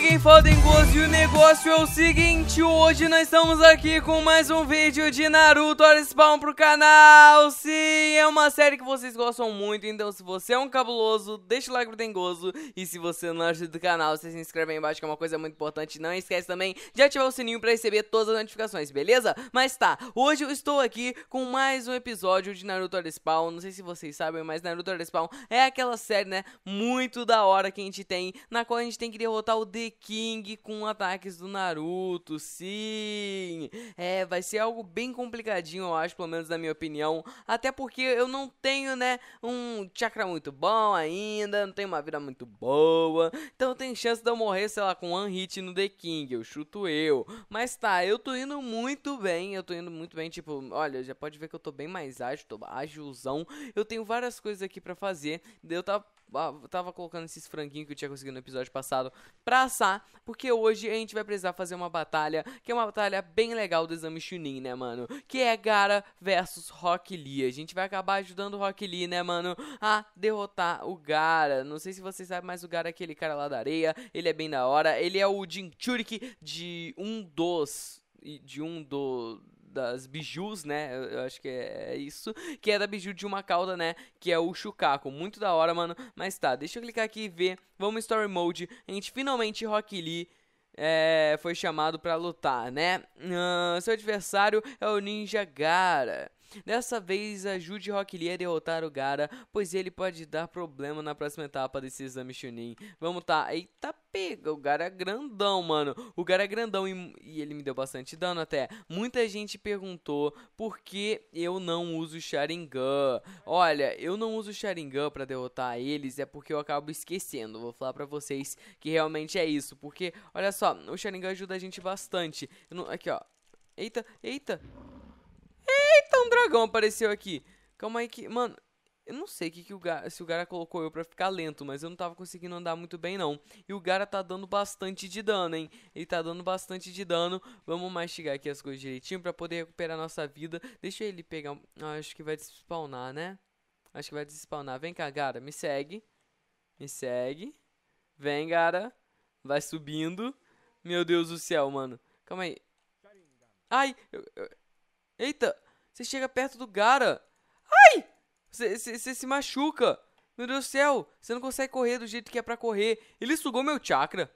Fiquem fodem gozo e o negócio é o seguinte, hoje nós estamos aqui com mais um vídeo de Naruto Hora Spawn pro canal Sim, é uma série que vocês gostam muito, então se você é um cabuloso, deixa o like pro Dengoso E se você não ajuda é o canal, você se inscreve aí embaixo que é uma coisa muito importante Não esquece também de ativar o sininho pra receber todas as notificações, beleza? Mas tá, hoje eu estou aqui com mais um episódio de Naruto Hora Spawn Não sei se vocês sabem, mas Naruto Hora Spawn é aquela série, né, muito da hora que a gente tem Na qual a gente tem que derrotar o The King com ataques do Naruto, sim. É, vai ser algo bem complicadinho, eu acho, pelo menos na minha opinião. Até porque eu não tenho, né, um chakra muito bom ainda, não tenho uma vida muito boa. Então tem chance de eu morrer, sei lá, com one hit no The King, eu chuto eu. Mas tá, eu tô indo muito bem, eu tô indo muito bem, tipo, olha, já pode ver que eu tô bem mais ágil, tô ágilzão. Eu tenho várias coisas aqui para fazer. Eu tava tava colocando esses franguinhos que eu tinha conseguido no episódio passado pra assar, porque hoje a gente vai precisar fazer uma batalha, que é uma batalha bem legal do exame Chunin, né, mano? Que é Gara versus Rock Lee. A gente vai acabar ajudando o Rock Lee, né, mano, a derrotar o Gara. Não sei se vocês sabem, mas o Gara é aquele cara lá da areia, ele é bem da hora, ele é o Jinchuriki de um dos de um do das bijus, né? Eu, acho que é, é, isso. Que é da biju de uma cauda, né? Que é o Shukaku. Muito da hora, mano. Mas tá, deixa eu clicar aqui e ver. Vamos Story Mode. A gente finalmente Rock Lee. É, foi chamado para lutar, né? Uh, seu adversário é o Ninja Gara. Dessa vez, ajude Rock Lee a é derrotar o Gara, pois ele pode dar problema na próxima etapa desse exame Chunin. Vamos tá, eita pega, o Gara é grandão, mano. O Gara é grandão e, e ele me deu bastante dano até. Muita gente perguntou por que eu não uso Sharingan. Olha, eu não uso Sharingan para derrotar eles, é porque eu acabo esquecendo. Vou falar para vocês que realmente é isso, porque, olha só, o Sharingan ajuda a gente bastante. Não, aqui, ó. Eita, eita. Eita, então um dragão apareceu aqui. Calma aí que... Mano, eu não sei que que o Gara, se o Gara colocou eu pra ficar lento, mas eu não tava conseguindo andar muito bem, não. E o Gara tá dando bastante de dano, hein? Ele tá dando bastante de dano. Vamos mastigar aqui as coisas direitinho pra poder recuperar nossa vida. Deixa ele pegar... Ah, acho que vai despawnar, né? Acho que vai despawnar. Vem cá, Gara, me segue. Me segue. Vem, Gara. Vai subindo. Meu Deus do céu, mano. Calma aí. Ai, eu, eu... Eita! Você chega perto do cara. Ai! Você, se machuca. Meu Deus do céu, você não consegue correr do jeito que é para correr. Ele sugou meu chakra.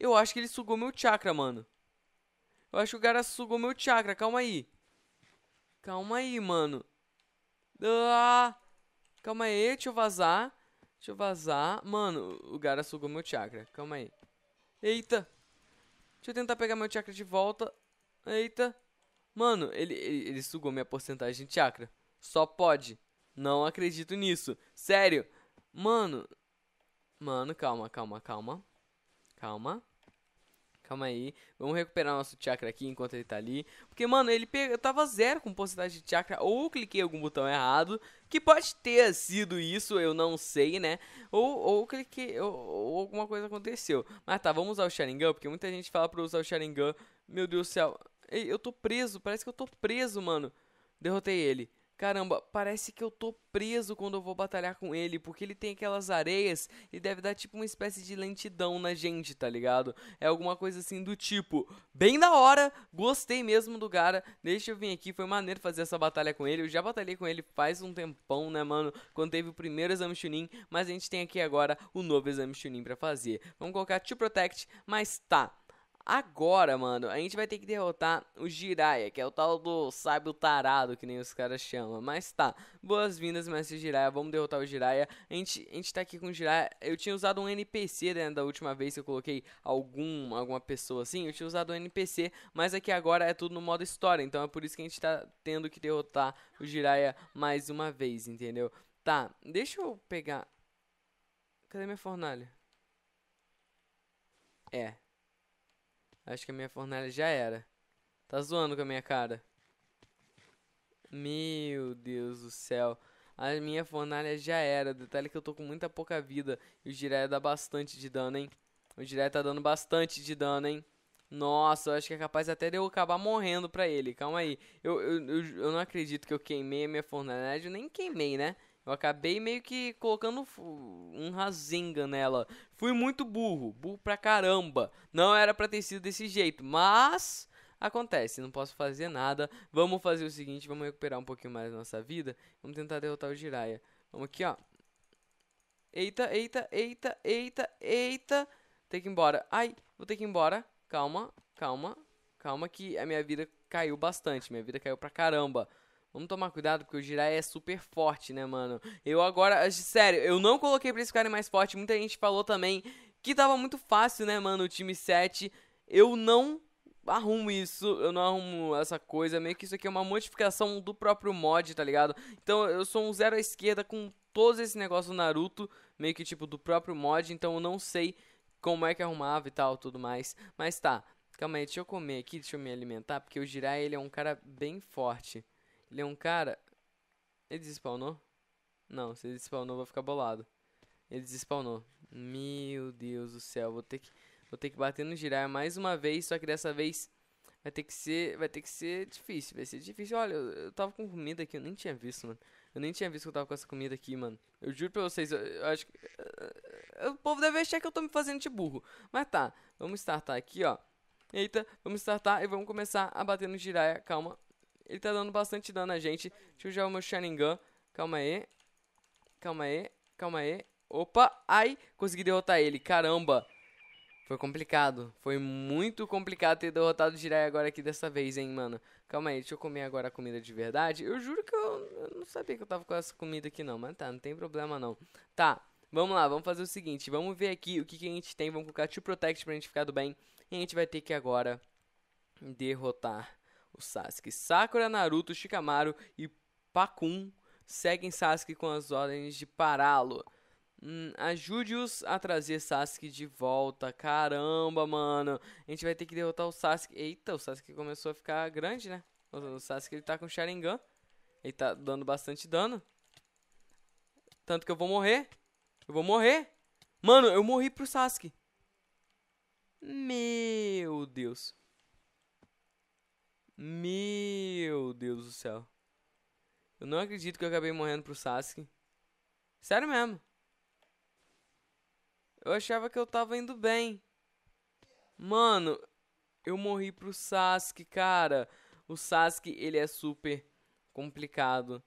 Eu acho que ele sugou meu chakra, mano. Eu acho que o cara sugou meu chakra. Calma aí. Calma aí, mano. Ah, calma aí, deixa eu vazar. Deixa eu vazar. Mano, o cara sugou meu chakra. Calma aí. Eita. Deixa eu tentar pegar meu chakra de volta. Eita. Mano, ele, ele, ele sugou minha porcentagem de chakra. Só pode. Não acredito nisso. Sério. Mano. Mano, calma, calma, calma. Calma. Calma aí. Vamos recuperar nosso chakra aqui enquanto ele tá ali. Porque, mano, ele pega, tava zero com porcentagem de chakra. Ou cliquei algum botão errado. Que pode ter sido isso, eu não sei, né? Ou, ou cliquei. Ou, ou alguma coisa aconteceu. Mas tá, vamos usar o Sharingan. Porque muita gente fala pra usar o Sharingan. Meu Deus do céu eu tô preso, parece que eu tô preso, mano. Derrotei ele. Caramba, parece que eu tô preso quando eu vou batalhar com ele, porque ele tem aquelas areias e deve dar tipo uma espécie de lentidão na gente, tá ligado? É alguma coisa assim do tipo. Bem da hora, gostei mesmo do cara. Deixa eu vir aqui, foi maneiro fazer essa batalha com ele. Eu já batalhei com ele faz um tempão, né, mano? Quando teve o primeiro exame Chunin, mas a gente tem aqui agora o novo exame Chunin pra fazer. Vamos colocar To Protect, mas tá. Agora, mano, a gente vai ter que derrotar o Jiraiya, que é o tal do sábio tarado, que nem os caras chamam. Mas tá, boas-vindas, mestre Jiraiya, vamos derrotar o Jiraiya. A gente, a gente tá aqui com o Jiraiya, eu tinha usado um NPC né, da última vez que eu coloquei algum, alguma pessoa assim, eu tinha usado um NPC, mas aqui é agora é tudo no modo história, então é por isso que a gente tá tendo que derrotar o Jiraiya mais uma vez, entendeu? Tá, deixa eu pegar... Cadê minha fornalha? É, Acho que a minha fornalha já era. Tá zoando com a minha cara. Meu Deus do céu. A minha fornalha já era. detalhe que eu tô com muita pouca vida. E o Jiraiya dá bastante de dano, hein? O Jiraiya tá dando bastante de dano, hein? Nossa, eu acho que é capaz até de eu acabar morrendo pra ele. Calma aí. Eu, eu, eu, eu não acredito que eu queimei a minha fornalha. Eu nem queimei, né? Eu acabei meio que colocando um rasenga nela. Fui muito burro, burro pra caramba. Não era pra ter sido desse jeito, mas acontece, não posso fazer nada. Vamos fazer o seguinte, vamos recuperar um pouquinho mais a nossa vida. Vamos tentar derrotar o Jiraiya. Vamos aqui, ó. Eita, eita, eita, eita, eita. Tem que ir embora. Ai, vou ter que ir embora. Calma, calma, calma que a minha vida caiu bastante. Minha vida caiu pra caramba. Vamos tomar cuidado, porque o Jirai é super forte, né, mano? Eu agora, eh, sério, eu não coloquei pra eles ficarem mais forte. Muita gente falou também que tava muito fácil, né, mano, o time 7. Eu não arrumo isso, eu não arrumo essa coisa. Meio que isso aqui é uma modificação do próprio mod, tá ligado? Então eu sou um zero à esquerda com todo esse negócio do Naruto, meio que tipo do próprio mod. Então eu não sei como é que arrumava e tal, tudo mais. Mas tá, calma aí, deixa eu comer aqui, deixa eu me alimentar, porque o Jirai, ele é um cara bem forte. Ele é um cara. Ele despawnou? Não, se ele despawnou, eu vou ficar bolado. Ele despawnou. Meu Deus do céu, vou ter que. Vou ter que bater no girar mais uma vez, só que dessa vez vai ter que ser. Vai ter que ser difícil. Vai ser difícil. Olha, eu, eu tava com comida aqui, eu nem tinha visto, mano. Eu nem tinha visto que eu tava com essa comida aqui, mano. Eu juro pra vocês, eu, eu acho que. o povo deve achar que eu tô me fazendo de burro. Mas tá, vamos startar aqui, ó. Eita, vamos startar e vamos começar a bater no Jiraiya. Calma, ele tá dando bastante dano a gente. Deixa eu usar o meu Sharingan. Calma aí. Calma aí. Calma aí. Opa. Ai. Consegui derrotar ele. Caramba. Foi complicado. Foi muito complicado ter derrotado o Jirai agora aqui dessa vez, hein, mano. Calma aí. Deixa eu comer agora a comida de verdade. Eu juro que eu, eu não sabia que eu tava com essa comida aqui, não. Mas tá, não tem problema, não. Tá. Vamos lá, vamos fazer o seguinte. Vamos ver aqui o que, que a gente tem. Vamos colocar Tio Protect pra gente ficar do bem. E a gente vai ter que agora derrotar o Sasuke, Sakura, Naruto, Shikamaru e Pakun seguem Sasuke com as ordens de pará-lo. Hum, Ajude-os a trazer Sasuke de volta. Caramba, mano. A gente vai ter que derrotar o Sasuke. Eita, o Sasuke começou a ficar grande, né? O Sasuke ele tá com Sharingan. Ele tá dando bastante dano. Tanto que eu vou morrer. Eu vou morrer. Mano, eu morri pro Sasuke. Meu Deus. Meu Deus do céu. Eu não acredito que eu acabei morrendo pro Sasuke. Sério mesmo. Eu achava que eu tava indo bem. Mano, eu morri pro Sasuke, cara. O Sasuke, ele é super complicado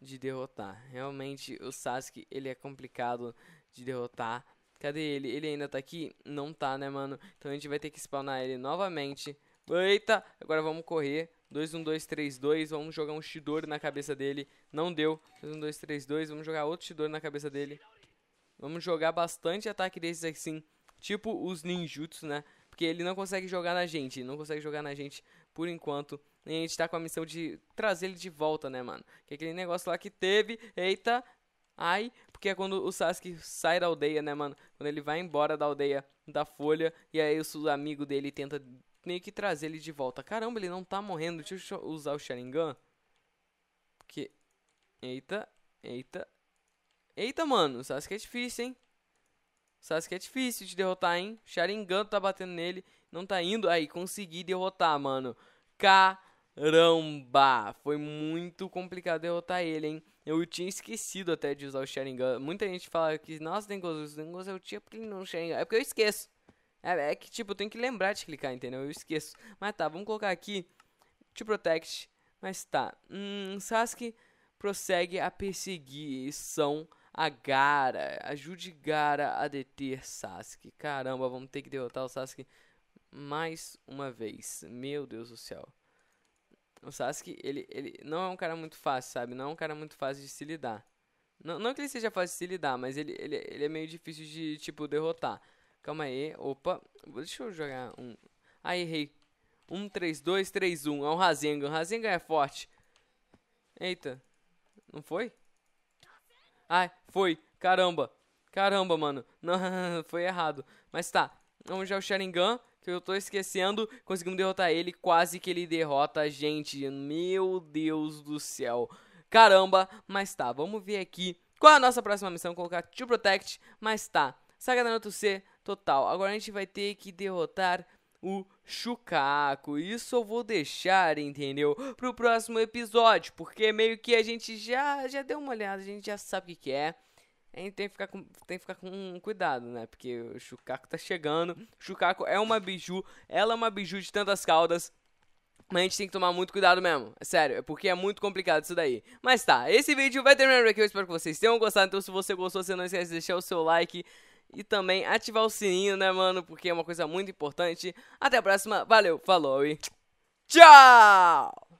de derrotar. Realmente, o Sasuke, ele é complicado de derrotar. Cadê ele? Ele ainda tá aqui? Não tá, né, mano? Então a gente vai ter que spawnar ele novamente. Eita, agora vamos correr. 2, 1, 2, 3, 2. Vamos jogar um Shidori na cabeça dele. Não deu. 2, 1, 2, 3, 2. Vamos jogar outro Shidori na cabeça dele. Vamos jogar bastante ataque desses assim. Tipo os ninjutsu, né? Porque ele não consegue jogar na gente. Não consegue jogar na gente por enquanto. E a gente tá com a missão de trazer ele de volta, né, mano? Que é aquele negócio lá que teve. Eita. Ai. Porque é quando o Sasuke sai da aldeia, né, mano? Quando ele vai embora da aldeia da Folha. E aí o amigo dele tenta meio que trazer ele de volta. Caramba, ele não tá morrendo. Deixa eu usar o Sharingan. Porque... Eita, eita. Eita, mano. O Sasuke é difícil, hein? O Sasuke é difícil de derrotar, hein? Sharingan tá batendo nele. Não tá indo. Aí, consegui derrotar, mano. Caramba! Foi muito complicado derrotar ele, hein? Eu tinha esquecido até de usar o Sharingan. Muita gente fala que, nossa, Dengozu, Dengozu eu é tinha porque ele não Sharingan. É porque eu esqueço. É, é, que, tipo, eu tenho que lembrar de clicar, entendeu? Eu esqueço. Mas tá, vamos colocar aqui. To protect. Mas tá. Hum, Sasuke prossegue a perseguição a Gara. Ajude Gara a deter Sasuke. Caramba, vamos ter que derrotar o Sasuke mais uma vez. Meu Deus do céu. O Sasuke, ele, ele não é um cara muito fácil, sabe? Não é um cara muito fácil de se lidar. Não, não que ele seja fácil de se lidar, mas ele, ele, ele é meio difícil de, tipo, derrotar. Calma aí. Opa. Deixa eu jogar um. Ah, errei. um três dois três um É o Rasengan. O Rasengan é forte. Eita. Não foi? Ai, foi. Caramba. Caramba, mano. Não, foi errado. Mas tá. Vamos já o Sharingan, que eu tô esquecendo. Conseguimos derrotar ele. Quase que ele derrota a gente. Meu Deus do céu. Caramba. Mas tá, vamos ver aqui. Qual é a nossa próxima missão? Colocar To Protect. Mas tá. Saga Naruto C, total. Agora a gente vai ter que derrotar o Chukaku. Isso eu vou deixar, entendeu? Pro próximo episódio, porque meio que a gente já, já deu uma olhada, a gente já sabe o que, que é. A gente tem que ficar com, tem que ficar com cuidado, né? Porque o Chukaku tá chegando. O é uma biju, ela é uma biju de tantas caudas. Mas a gente tem que tomar muito cuidado mesmo. É sério, é porque é muito complicado isso daí. Mas tá, esse vídeo vai terminar aqui. Eu espero que vocês tenham gostado. Então, se você gostou, você não esquece de deixar o seu like e também ativar o sininho, né, mano? Porque é uma coisa muito importante. Até a próxima. Valeu, falou e tchau!